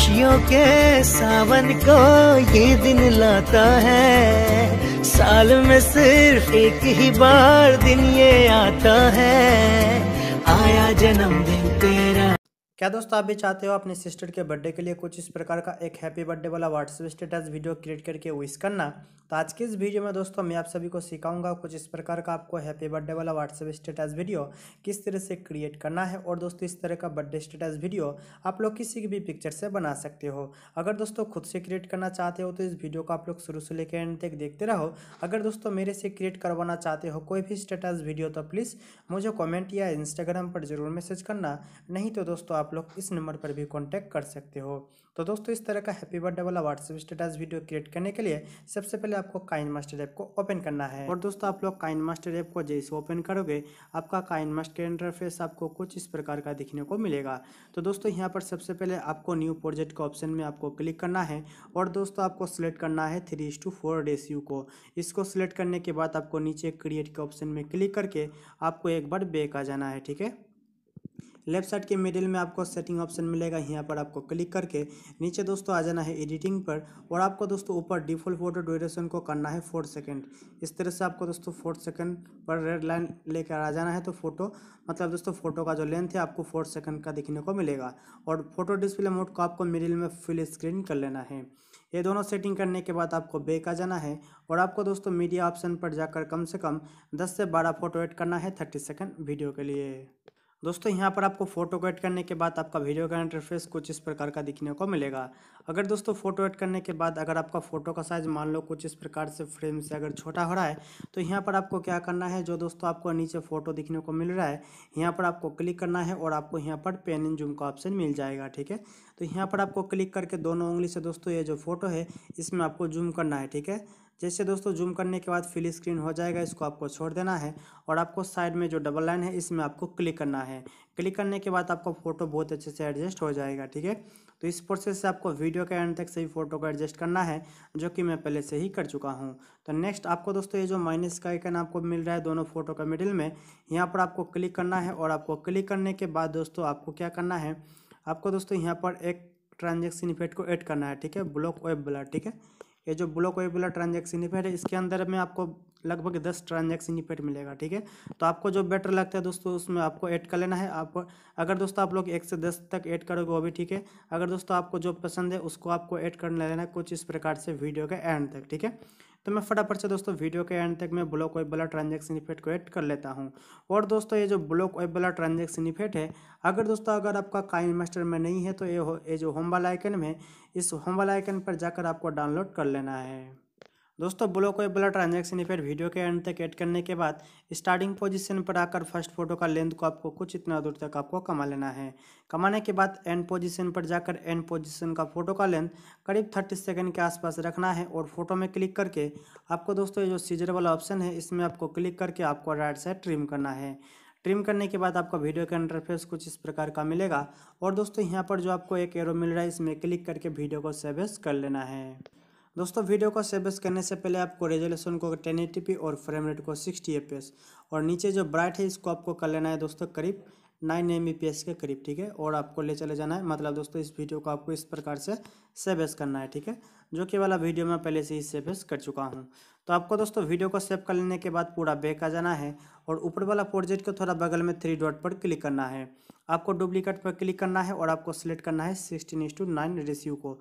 खुशियों के सावन को ये दिन लाता है साल में सिर्फ एक ही बार दिन ये आता है आया जन्मदिन तेरा क्या दोस्तों आप भी चाहते हो अपने सिस्टर के बर्थडे के लिए कुछ इस प्रकार का एक हैप्पी बर्थडे वाला व्हाट्सएप स्टेटस वीडियो क्रिएट करके विश करना तो आज के इस वीडियो में दोस्तों मैं आप सभी को सिखाऊंगा कुछ इस प्रकार का आपको हैप्पी बर्थडे वाला व्हाट्सएप स्टेटस वीडियो किस तरह से क्रिएट करना है और दोस्तों इस तरह का बर्थडे स्टेटस वीडियो आप लोग किसी भी पिक्चर से बना सकते हो अगर दोस्तों खुद से क्रिएट करना चाहते हो तो इस वीडियो को आप लोग शुरू से लेकर एंड तक देखते रहो अगर दोस्तों मेरे से क्रिएट करवाना चाहते हो कोई भी स्टेटस वीडियो तो प्लीज़ मुझे कॉमेंट या इंस्टाग्राम पर ज़रूर मैसेज करना नहीं तो दोस्तों आप लोग इस नंबर पर भी कॉन्टैक्ट कर सकते हो तो दोस्तों इस तरह का हैप्पी बर्थडे वाला व्हाट्सएप स्टेटस वीडियो क्रिएट करने के लिए सबसे पहले आपको काइन मास्टर ऐप को ओपन करना है और दोस्तों आप लोग काइन मास्टर ऐप को जैसे ओपन करोगे आपका काइन मास्टर इंटरफेस आपको कुछ इस प्रकार का दिखने को मिलेगा तो दोस्तों यहाँ पर सबसे पहले आपको न्यू प्रोजेक्ट के ऑप्शन में आपको क्लिक करना है और दोस्तों आपको सिलेक्ट करना है थ्री इस टू फोर रेशियो को इसको सिलेक्ट करने के बाद आपको नीचे क्रिएट के ऑप्शन में क्लिक करके आपको एक बार बेक आ जाना है ठीक है लेफ्ट साइड के मिडिल में आपको सेटिंग ऑप्शन मिलेगा यहाँ पर आपको क्लिक करके नीचे दोस्तों आ जाना है एडिटिंग पर और आपको दोस्तों ऊपर डिफॉल्ट फोटो ड्यूरेशन को करना है फोर सेकेंड इस तरह से आपको दोस्तों फोर सेकेंड पर रेड लाइन लेकर आ जाना है तो फोटो मतलब दोस्तों फोटो का जो लेंथ है आपको फोर सेकेंड का दिखने को मिलेगा और फोटो डिस्प्ले मोड को आपको मिडिल में फुल स्क्रीन कर लेना है ये दोनों सेटिंग करने के बाद आपको बेक आ जाना है और आपको दोस्तों मीडिया ऑप्शन पर जाकर कम से कम दस से बारह फोटो एड करना है थर्टी सेकेंड वीडियो के लिए दोस्तों यहाँ पर आपको फोटो को एड करने के बाद आपका वीडियो का इंटरफेस कुछ इस प्रकार का दिखने को मिलेगा अगर दोस्तों फोटो एड करने के बाद अगर आपका फोटो का साइज मान लो कुछ इस प्रकार से फ्रेम से अगर छोटा हो रहा है तो यहाँ पर आपको क्या करना है जो दोस्तों आपको नीचे फोटो दिखने को मिल रहा है यहाँ पर आपको क्लिक करना है और आपको यहाँ पर पेन इन जूम का ऑप्शन मिल जाएगा ठीक है तो यहाँ पर आपको क्लिक करके दोनों उंगली से दोस्तों ये जो फोटो है इसमें आपको जूम करना है ठीक है जैसे दोस्तों जूम करने के बाद फिल स्क्रीन हो जाएगा इसको आपको छोड़ देना है और आपको साइड में जो डबल लाइन है इसमें आपको क्लिक करना है क्लिक करने के बाद आपका फ़ोटो बहुत अच्छे से एडजस्ट हो जाएगा ठीक है तो इस प्रोसेस से आपको वीडियो के एंड तक सही फ़ोटो को एडजस्ट करना है जो कि मैं पहले से ही कर चुका हूँ तो नेक्स्ट आपको दोस्तों ये जो माइनस का आइकन आपको मिल रहा है दोनों फ़ोटो का मिडिल में यहाँ पर आपको क्लिक करना है और आपको क्लिक करने के बाद दोस्तों आपको क्या करना है आपको दोस्तों यहाँ पर एक ट्रांजेक्शन इफेक्ट को ऐड करना है ठीक है ब्लॉक वेब वाला ठीक है ये जो ब्लॉक वेब वाला ट्रांजेक्शन इफेक्ट है इसके अंदर में आपको लगभग दस ट्रांजेक्शन ही पेड मिलेगा ठीक है तो आपको जो बेटर लगता है दोस्तों उसमें आपको ऐड कर लेना है आप अगर दोस्तों आप लोग एक से दस तक ऐड करोगे वो भी ठीक है अगर दोस्तों आपको जो पसंद है उसको आपको ऐड कर लेना है कुछ इस प्रकार से वीडियो के एंड तक ठीक है तो मैं फटाफट से दोस्तों वीडियो के एंड तक मैं ब्लॉक वेब वाला ट्रांजेक्शन इफेक्ट को ऐड कर लेता हूँ और दोस्तों ये जो ब्लॉक वेब वाला ट्रांजेक्शन इफेक्ट है अगर दोस्तों अगर आपका काइन मास्टर में नहीं है तो ये ये जो होम वाला आइकन में इस होम वाला आइकन पर जाकर आपको डाउनलोड कर लेना है दोस्तों ब्लॉक और ब्लड ट्रांजेक्शन इफेक्ट वीडियो के एंड तक एड करने के बाद स्टार्टिंग पोजीशन पर आकर फर्स्ट फोटो का लेंथ को आपको कुछ इतना दूर तक आपको कमा लेना है कमाने के बाद एंड पोजीशन पर जाकर एंड पोजीशन का फोटो का लेंथ करीब थर्टी सेकेंड के आसपास रखना है और फोटो में क्लिक करके आपको दोस्तों जो सीजर वाला ऑप्शन है इसमें आपको क्लिक करके आपको राइट साइड ट्रिम करना है ट्रिम करने के बाद आपका वीडियो का इंटरफेस कुछ इस प्रकार का मिलेगा और दोस्तों यहाँ पर जो आपको एक एरो मिल रहा है इसमें क्लिक करके वीडियो को सेवेस कर लेना है दोस्तों वीडियो को सेबस करने से पहले आपको रेजोल्यूशन को टेन और फ्रेम रेट को सिक्सटी और नीचे जो ब्राइट है इसको आपको कर लेना है दोस्तों करीब नाइन एम के करीब ठीक है और आपको ले चले जाना है मतलब दोस्तों इस वीडियो को आपको इस प्रकार से सेव एस करना है ठीक है जो कि वाला वीडियो मैं पहले से ही सेव एस कर चुका हूँ तो आपको दोस्तों वीडियो को सेव कर लेने के बाद पूरा बैक आ जाना है और ऊपर वाला प्रोजेक्ट को थोड़ा बगल में थ्री डॉट पर क्लिक करना है आपको डुप्लीकेट पर क्लिक करना है और आपको सेलेक्ट करना है sixteen is to nine ratio को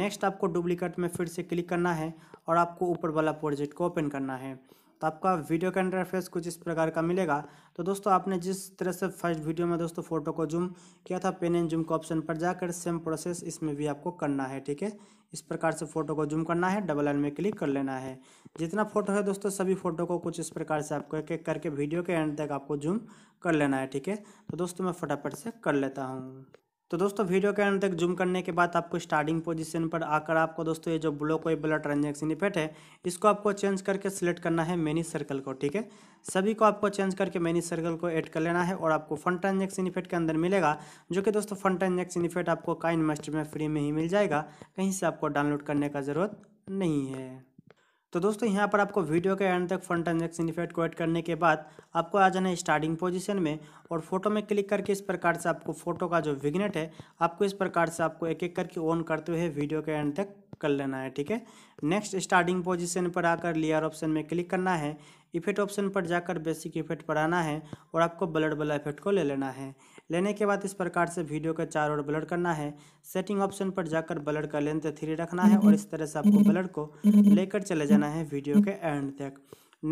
नेक्स्ट आपको डुप्लीकेट में फिर से क्लिक करना है और आपको ऊपर वाला प्रोजेक्ट को ओपन करना है तो आपका वीडियो का इंटरफेस कुछ इस प्रकार का मिलेगा तो दोस्तों आपने जिस तरह से फर्स्ट वीडियो में दोस्तों फोटो को जूम किया था पेन एंड जूम के ऑप्शन पर जाकर सेम प्रोसेस इसमें भी आपको करना है ठीक है इस प्रकार से फ़ोटो को जूम करना है डबल एन में क्लिक कर लेना है जितना फ़ोटो है दोस्तों सभी फ़ोटो को कुछ इस प्रकार से आपको एक एक करके वीडियो के एंड तक आपको जूम कर लेना है ठीक है तो दोस्तों मैं फटाफट से कर लेता हूँ तो दोस्तों वीडियो के अंत तक जूम करने के बाद आपको स्टार्टिंग पोजीशन पर आकर आपको दोस्तों ये जो ब्लॉक कोई ब्लड ट्रांजेक्शन इफेक्ट है इसको आपको चेंज करके सिलेक्ट करना है मेनी सर्कल को ठीक है सभी को आपको चेंज करके मेनी सर्कल को ऐड कर लेना है और आपको फंड ट्रांजेक्शन इफेक्ट के अंदर मिलेगा जो कि दोस्तों फंड ट्रांजेक्शन इफेक्ट आपको काइन मस्ट में फ्री में ही मिल जाएगा कहीं से आपको डाउनलोड करने का ज़रूरत नहीं है तो दोस्तों यहाँ पर आपको वीडियो के एंड तक फंड ट्रांजेक्शन इफेक्ट को एड करने के बाद आपको आ जाना है स्टार्टिंग पोजीशन में और फोटो में क्लिक करके इस प्रकार से आपको फोटो का जो विग्नेट है आपको इस प्रकार से आपको एक एक करके ऑन करते हुए वीडियो के एंड तक कर लेना है ठीक है नेक्स्ट स्टार्टिंग पोजिशन पर आकर लेयर ऑप्शन में क्लिक करना है इफेक्ट ऑप्शन पर जाकर बेसिक इफेक्ट पर आना है और आपको ब्लड वाला इफेक्ट को ले लेना है लेने के बाद इस प्रकार से वीडियो का चार ओर ब्लड करना है सेटिंग ऑप्शन पर जाकर ब्लड का लेंथ थ्री रखना है और इस तरह से आपको ब्लड को लेकर चले जाना है वीडियो के एंड तक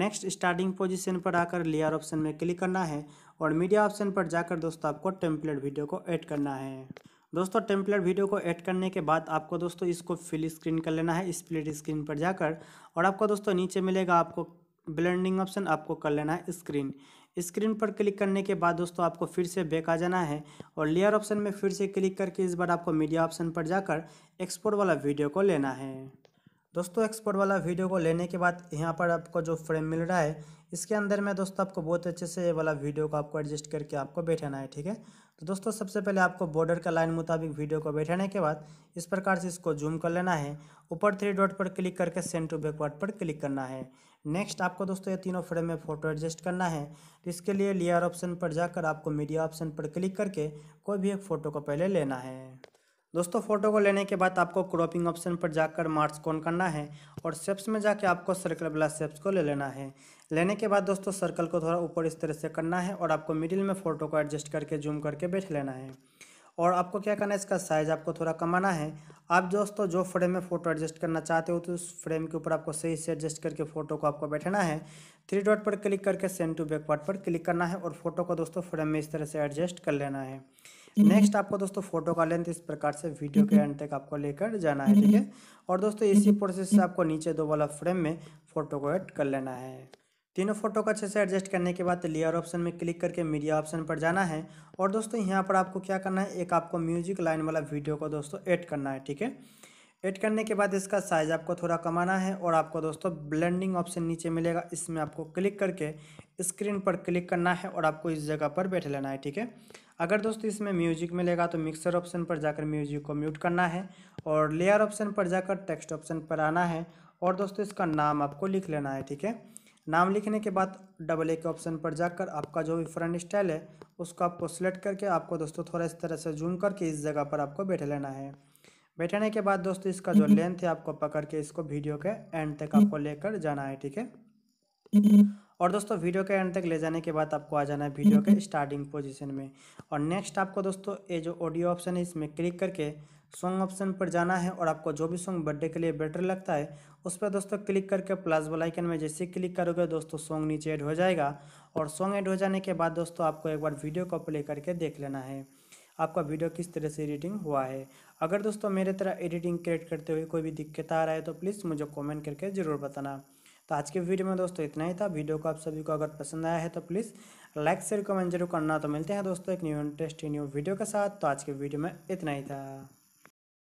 नेक्स्ट स्टार्टिंग पोजिशन पर आकर लेयर ऑप्शन में क्लिक करना है और मीडिया ऑप्शन पर जाकर दोस्तों आपको टेम्पलेट वीडियो को ऐड करना है दोस्तों टेम्पलेट वीडियो को ऐड करने के बाद आपको दोस्तों इसको फिल स्क्रीन कर लेना है स्प्लिट स्क्रीन पर जाकर और आपको दोस्तों नीचे मिलेगा आपको ब्लेंडिंग ऑप्शन आपको कर लेना है स्क्रीन स्क्रीन पर क्लिक करने के बाद दोस्तों आपको फिर से बैक आ जाना है और लेयर ऑप्शन में फिर से क्लिक करके इस बार आपको मीडिया ऑप्शन पर जाकर एक्सपोर्ट वाला वीडियो को लेना है दोस्तों एक्सपोर्ट वाला वीडियो को लेने के बाद यहाँ पर आपको जो फ्रेम मिल रहा है इसके अंदर में दोस्तों आपको बहुत अच्छे से ये वाला वीडियो को आपको एडजस्ट करके आपको बैठाना है ठीक है तो दोस्तों सबसे पहले आपको बॉर्डर का लाइन मुताबिक वीडियो को बैठाने के बाद इस प्रकार से इसको जूम कर लेना है ऊपर थ्री डॉट पर क्लिक करके सेंड टू बैकवर्ड पर क्लिक करना है नेक्स्ट आपको दोस्तों ये तीनों फ्रेम में फ़ोटो एडजस्ट करना है तो इसके लिए लेयर ऑप्शन पर जाकर आपको मीडिया ऑप्शन पर क्लिक करके कोई भी एक फ़ोटो को पहले लेना है दोस्तों फोटो को लेने के बाद आपको क्रॉपिंग ऑप्शन पर जाकर मार्च कौन करना है और सेप्स में जाकर आपको सर्कल वाला सेप्स को ले लेना है लेने के बाद दोस्तों सर्कल को थोड़ा ऊपर इस तरह से करना है और आपको मिडिल में फ़ोटो को एडजस्ट करके जूम करके बैठ लेना है और आपको क्या करना है इसका साइज़ आपको थोड़ा कमाना है आप दोस्तों जो फ्रेम में फ़ोटो एडजस्ट करना चाहते हो तो उस फ्रेम के ऊपर आपको सही से एडजस्ट करके फ़ोटो को आपको बैठना है थ्री डॉट पर क्लिक करके सेंड टू बैकवर्ड पर क्लिक करना है और फोटो को दोस्तों फ्रेम में इस तरह से एडजस्ट कर लेना है नेक्स्ट mm-hmm. आपको दोस्तों फोटो का लेंथ इस प्रकार से वीडियो के एंड mm-hmm. तक आपको लेकर जाना है ठीक है mm-hmm. और दोस्तों इसी प्रोसेस से आपको नीचे दो वाला फ्रेम में फोटो को ऐड कर लेना है तीनों फोटो को अच्छे से एडजस्ट करने के बाद लेयर ऑप्शन में क्लिक करके मीडिया ऑप्शन पर जाना है और दोस्तों यहाँ पर आपको क्या करना है एक आपको म्यूजिक लाइन वाला वीडियो को दोस्तों ऐड करना है ठीक है ऐड करने के बाद इसका साइज़ आपको थोड़ा कमाना है और आपको दोस्तों ब्लेंडिंग ऑप्शन नीचे मिलेगा इसमें आपको क्लिक करके स्क्रीन पर क्लिक करना है और आपको इस जगह पर बैठ लेना है ठीक है अगर दोस्तों इसमें म्यूजिक मिलेगा तो मिक्सर ऑप्शन पर जाकर म्यूजिक को म्यूट करना है और लेयर ऑप्शन पर जाकर टेक्स्ट ऑप्शन पर आना है और दोस्तों इसका नाम आपको लिख लेना है ठीक है नाम लिखने के बाद डबल ए के ऑप्शन पर जाकर आपका जो भी फ्रंट स्टाइल है उसको आपको सेलेक्ट करके आपको दोस्तों थोड़ा इस तरह से जूम करके इस जगह पर आपको बैठ लेना है बैठने के बाद दोस्तों इसका जो हम्म। लेंथ है आपको पकड़ के इसको वीडियो के एंड तक आपको लेकर जाना है ठीक है और दोस्तों वीडियो के एंड तक ले जाने के बाद आपको आ जाना है वीडियो के स्टार्टिंग पोजीशन में और नेक्स्ट आपको दोस्तों ये जो ऑडियो ऑप्शन है इसमें क्लिक करके सॉन्ग ऑप्शन पर जाना है और आपको जो भी सॉन्ग बर्थडे के लिए बेटर लगता है उस पर दोस्तों क्लिक करके प्लस वाला आइकन में जैसे क्लिक करोगे दोस्तों सॉन्ग नीचे ऐड हो जाएगा और सॉन्ग ऐड हो जाने के बाद दोस्तों आपको एक बार वीडियो को प्ले करके देख लेना है आपका वीडियो किस तरह से एडिटिंग हुआ है अगर दोस्तों मेरे तरह एडिटिंग क्रिएट करते हुए कोई भी दिक्कत आ रहा है तो प्लीज़ मुझे कॉमेंट करके ज़रूर बताना तो आज के वीडियो में दोस्तों इतना ही था वीडियो को आप सभी को अगर पसंद आया है तो प्लीज़ लाइक शेयर कमेंट जरूर करना तो मिलते हैं दोस्तों एक न्यू इंटरेस्टिंग न्यू वीडियो के साथ तो आज के वीडियो में इतना ही था